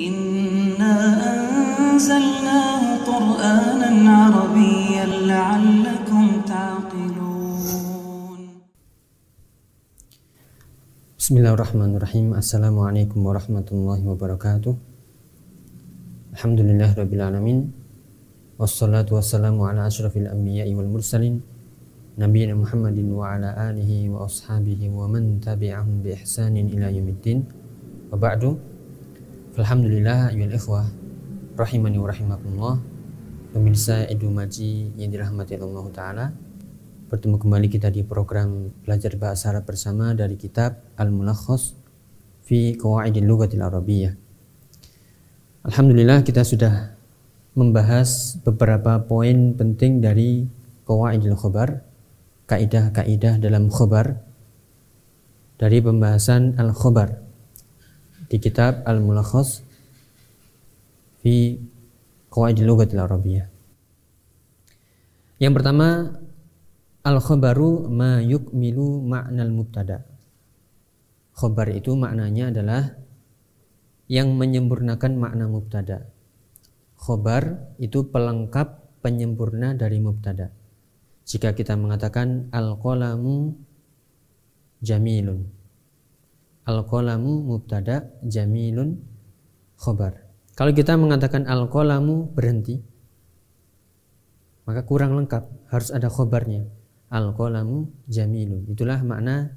إنا أنزلناه قرآنا عربيا لعلكم تعقلون بسم الله الرحمن الرحيم السلام عليكم ورحمة الله وبركاته الحمد لله رب العالمين والصلاة والسلام على أشرف الأنبياء والمرسلين نبينا محمد وعلى آله وأصحابه ومن تبعهم بإحسان إلى يوم الدين وبعد Alhamdulillah ayol ikhwah rahimani wa rahimakumullah pemirsa Edu Maji yang dirahmati Allah Ta'ala bertemu kembali kita di program belajar bahasa Arab bersama dari kitab Al-Mulakhas fi Qawaidil Lugatil Arabiyah Alhamdulillah kita sudah membahas beberapa poin penting dari Qawaidil Khobar kaidah-kaidah dalam khobar dari pembahasan Al-Khobar di kitab Al-Mulakhas fi Qawaid Lughatil Arabiyah. Yang pertama al-khabaru ma yukmilu ma'nal mubtada. Khabar itu maknanya adalah yang menyempurnakan makna mubtada. khabar itu pelengkap penyempurna dari mubtada. Jika kita mengatakan al-qalamu jamilun, Al-qalamu mubtada jamilun khobar. Kalau kita mengatakan al-qalamu berhenti, maka kurang lengkap, harus ada khobarnya. Al-qalamu jamilun. Itulah makna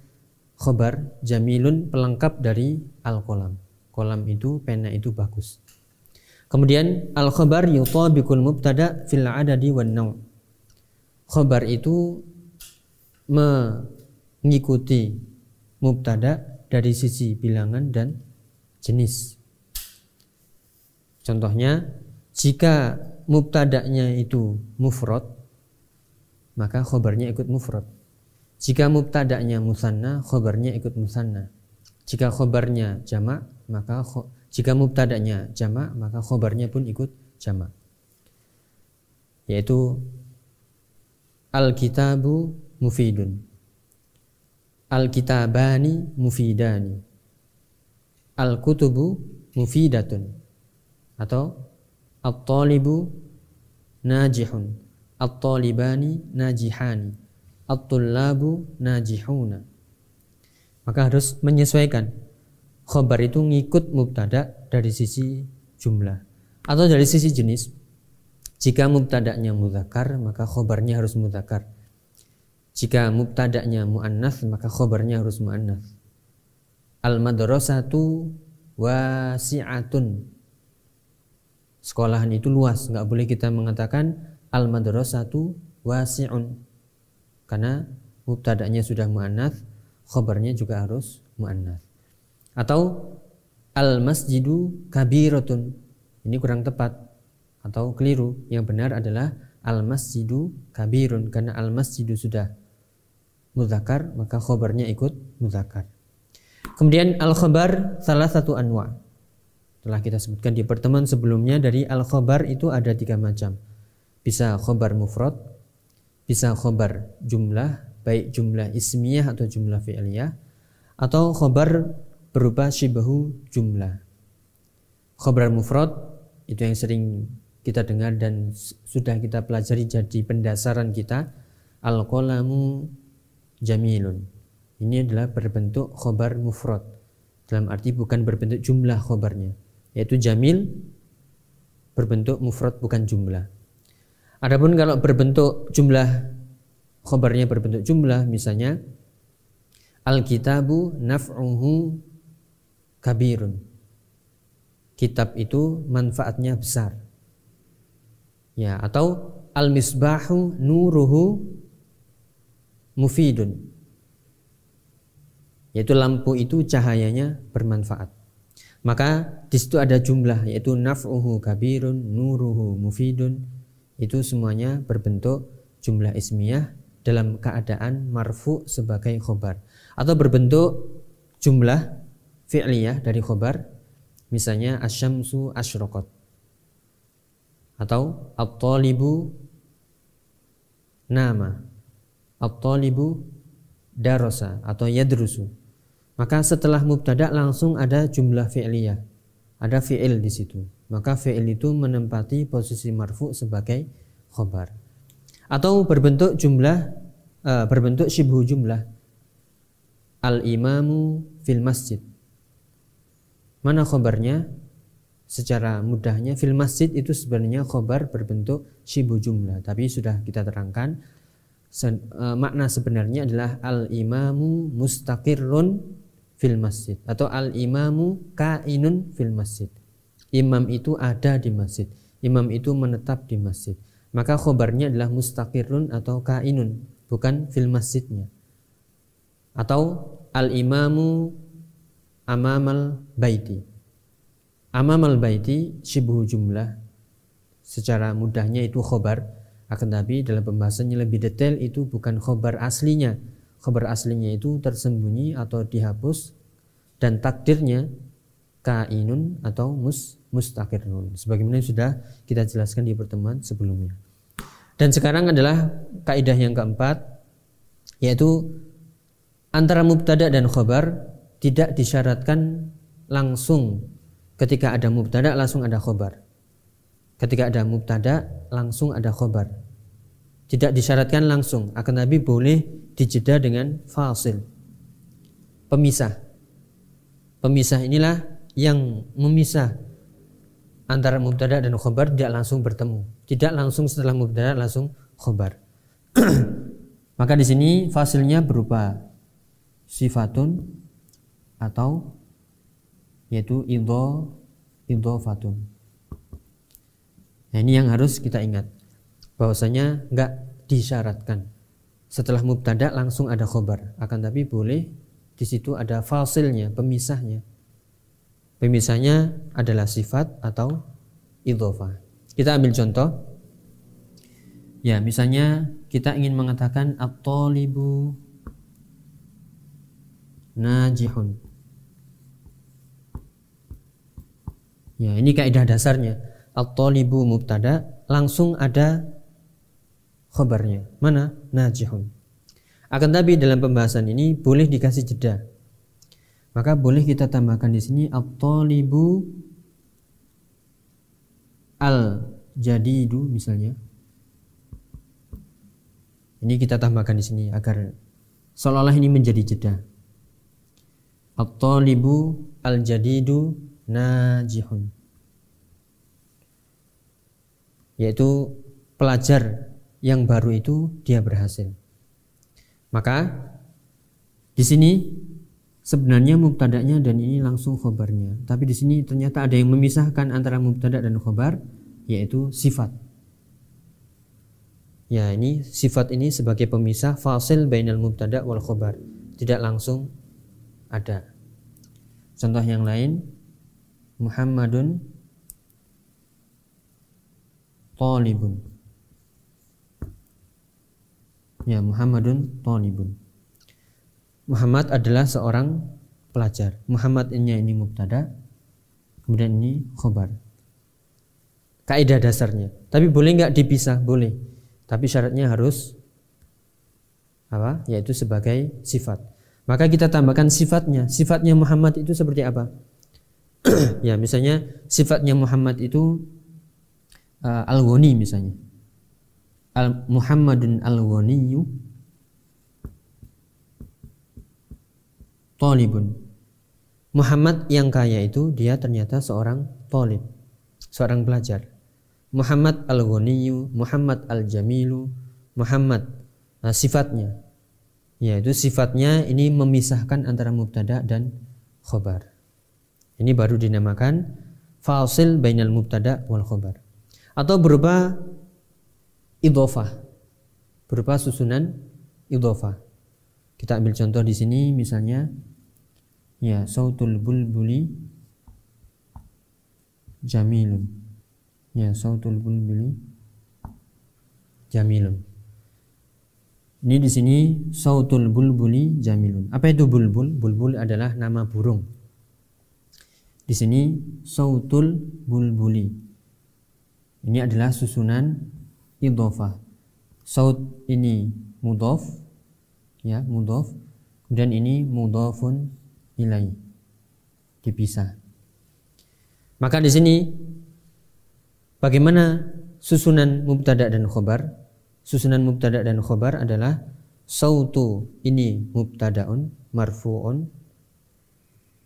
khobar jamilun pelengkap dari al-qalam. Kolam itu, pena itu bagus. Kemudian al-khobar yutabikul mubtada fil adadi wa naw. Khobar itu mengikuti mubtada dari sisi bilangan dan jenis. Contohnya, jika mubtadaknya itu mufrad, maka khobarnya ikut mufrad. Jika mubtadaknya musanna, khobarnya ikut musanna. Jika khobarnya jamak, maka kho, jika mubtadaknya jamak, maka khobarnya pun ikut jamak. Yaitu alkitabu mufidun. Al-kitabani mufidani. Al-kutubu mufidatun. Atau At-talibu najihun. At-talibani najihani. At-tullabu najihuna. Maka harus menyesuaikan. Khobar itu ngikut mubtada dari sisi jumlah atau dari sisi jenis. Jika mubtada'nya mudhakar, maka khobarnya harus mudhakar. Jika mubtadaknya mu'annas maka khobarnya harus mu'annas. Al-madrasatu wasi'atun. Sekolahan itu luas, nggak boleh kita mengatakan al-madrasatu wasi'un. Karena mubtadaknya sudah mu'annas, khobarnya juga harus mu'annas. Atau al-masjidu kabiratun. Ini kurang tepat atau keliru. Yang benar adalah al-masjidu kabirun karena al-masjidu sudah muzakar maka khobarnya ikut muzakar. Kemudian al khobar salah satu anwa. Telah kita sebutkan di pertemuan sebelumnya dari al khobar itu ada tiga macam. Bisa khobar mufrad, bisa khobar jumlah, baik jumlah ismiyah atau jumlah fi'liyah, atau khobar berupa shibahu jumlah. Khobar mufrad itu yang sering kita dengar dan sudah kita pelajari jadi pendasaran kita. al kolamu jamilun. Ini adalah berbentuk khobar mufrad. Dalam arti bukan berbentuk jumlah khobarnya. Yaitu jamil berbentuk mufrad bukan jumlah. Adapun kalau berbentuk jumlah khobarnya berbentuk jumlah misalnya Alkitabu naf'uhu kabirun. Kitab itu manfaatnya besar. Ya, atau al-misbahu nuruhu mufidun yaitu lampu itu cahayanya bermanfaat maka di situ ada jumlah yaitu naf'uhu kabirun nuruhu mufidun itu semuanya berbentuk jumlah ismiyah dalam keadaan marfu sebagai khobar atau berbentuk jumlah fi'liyah dari khobar misalnya asyamsu asyrokot atau at-talibu nama at-talibu darosa atau yadrusu. Maka setelah mubtada langsung ada jumlah fi'liyah. Ada fi'il di situ. Maka fi'il itu menempati posisi marfu sebagai khobar. Atau berbentuk jumlah uh, berbentuk syibhu jumlah. Al-imamu fil masjid. Mana khobarnya? Secara mudahnya fil masjid itu sebenarnya khobar berbentuk syibhu jumlah. Tapi sudah kita terangkan E, makna sebenarnya adalah al-imamu mustaqirun fil masjid atau al-imamu kainun fil masjid. Imam itu ada di masjid. Imam itu menetap di masjid. Maka khobarnya adalah mustaqirun atau kainun, bukan fil masjidnya. Atau al-imamu amamal baiti. Amamal baiti syibhu jumlah secara mudahnya itu khobar akan tapi dalam pembahasannya lebih detail itu bukan khobar aslinya. Khobar aslinya itu tersembunyi atau dihapus dan takdirnya kainun atau mus mustakirun. Sebagaimana yang sudah kita jelaskan di pertemuan sebelumnya. Dan sekarang adalah kaidah yang keempat yaitu antara mubtada dan khobar tidak disyaratkan langsung ketika ada mubtada langsung ada khobar ketika ada mubtada langsung ada khobar tidak disyaratkan langsung akan nabi boleh dijeda dengan fasil pemisah pemisah inilah yang memisah antara mubtada dan khobar tidak langsung bertemu tidak langsung setelah mubtada langsung khobar maka di sini fasilnya berupa sifatun atau yaitu idho fatun. Nah, ini yang harus kita ingat. Bahwasanya nggak disyaratkan. Setelah mubtada langsung ada khobar. Akan tapi boleh di situ ada fasilnya, pemisahnya. Pemisahnya adalah sifat atau idhofa Kita ambil contoh. Ya, misalnya kita ingin mengatakan at-talibu najihun. Ya, ini kaidah dasarnya at-talibu mubtada langsung ada khabarnya. Mana? Najihun. Akan tapi dalam pembahasan ini boleh dikasih jeda. Maka boleh kita tambahkan di sini at-talibu al jadidu misalnya. Ini kita tambahkan di sini agar seolah-olah ini menjadi jeda. at al jadidu najihun yaitu pelajar yang baru itu dia berhasil. Maka di sini sebenarnya mubtadaknya dan ini langsung khobarnya. Tapi di sini ternyata ada yang memisahkan antara mubtadak dan khobar yaitu sifat. Ya, ini sifat ini sebagai pemisah fasil bainal mubtada wal khobar. Tidak langsung ada. Contoh yang lain Muhammadun talibun ya Muhammadun talibun Muhammad adalah seorang pelajar Muhammadnya ini mubtada kemudian ini khobar kaidah dasarnya tapi boleh nggak dipisah boleh tapi syaratnya harus apa yaitu sebagai sifat maka kita tambahkan sifatnya sifatnya Muhammad itu seperti apa ya misalnya sifatnya Muhammad itu uh, Al-Ghani misalnya. Al Muhammadun Al-Ghaniyu Talibun. Muhammad yang kaya itu dia ternyata seorang talib, seorang pelajar. Muhammad Al-Ghaniyu, Muhammad Al-Jamilu, Muhammad nah, sifatnya yaitu sifatnya ini memisahkan antara mubtada dan khobar. Ini baru dinamakan fasil bainal mubtada wal khobar atau berupa idhofah berupa susunan idhofah kita ambil contoh di sini misalnya ya sautul bulbuli jamilun ya sautul bulbuli jamilun ini di sini sautul bulbuli jamilun. Apa itu bulbul? Bulbul adalah nama burung. Di sini sautul bulbuli ini adalah susunan idhofah. Saud ini mudhof ya, mudhof. Kemudian ini mudhofun ilai. Dipisah. Maka di sini bagaimana susunan mubtada dan khobar? Susunan mubtada dan khobar adalah sautu ini mubtadaun marfuun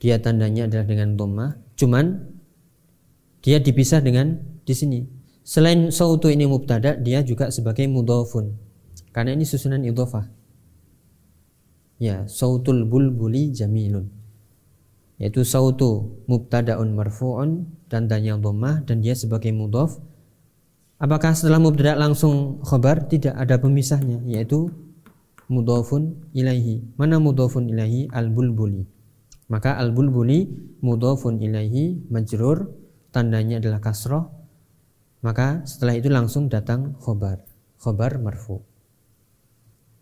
dia tandanya adalah dengan dhamma cuman dia dipisah dengan di sini Selain sautu ini mubtada, dia juga sebagai mudhafun. Karena ini susunan idhofah. Ya, sautul bulbuli jamilun. Yaitu sautu mubtadaun marfu'un tandanya dhammah dan dia sebagai mudhaf. Apakah setelah mubtada langsung khabar? Tidak ada pemisahnya, yaitu mudhafun ilaihi. Mana mudhafun ilaihi? Al-bulbuli. Maka al-bulbuli mudhafun ilaihi majrur tandanya adalah kasroh maka setelah itu langsung datang khobar, khobar marfu.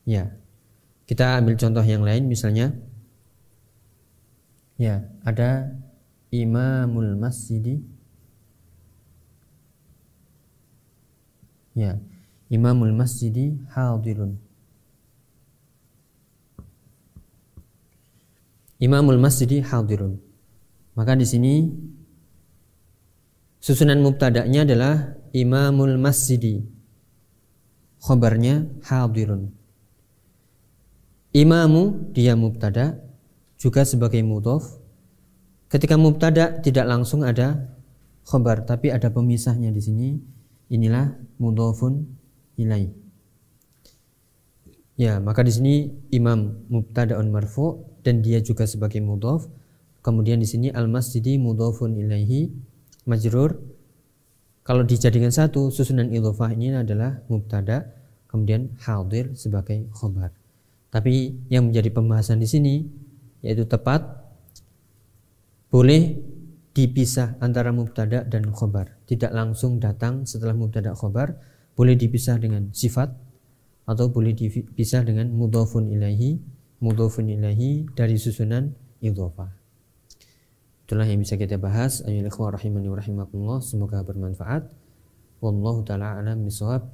Ya, kita ambil contoh yang lain misalnya. Ya, ada imamul masjidi. Ya, imamul masjidi hadirun. Imamul masjidi hadirun. Maka di sini Susunan mubtada'nya adalah imamul masjidi. Khobarnya hadirun. Imamu dia mubtada juga sebagai mudof. Ketika mubtada tidak langsung ada khobar, tapi ada pemisahnya di sini. Inilah mudofun ilai. Ya, maka di sini imam mubtadaun marfu dan dia juga sebagai mudhof. Kemudian di sini al-masjidi mudhofun ilaihi majrur kalau dijadikan satu susunan idhofah ini adalah mubtada kemudian hadir sebagai khobar tapi yang menjadi pembahasan di sini yaitu tepat boleh dipisah antara mubtada dan khobar tidak langsung datang setelah mubtada khobar boleh dipisah dengan sifat atau boleh dipisah dengan mudhofun ilahi mudhofun ilahi dari susunan idhofah Itulah yang bisa kita bahas. Ayol ikhwah rahimani wa rahimakumullah. Semoga bermanfaat. Wallahu ta'ala alam bisawab.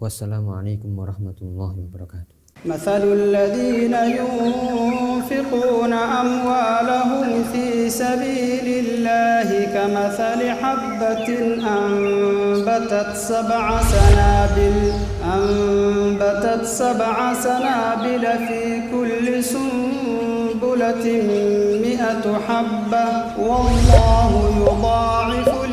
Wassalamualaikum warahmatullahi wabarakatuh. مثل الذين ينفقون أموالهم في سبيل الله كمثل حبة أنبتت سبع سنابل أنبتت سبع سنابل في كل سنبل مقبولة مئة حبة والله يضاعف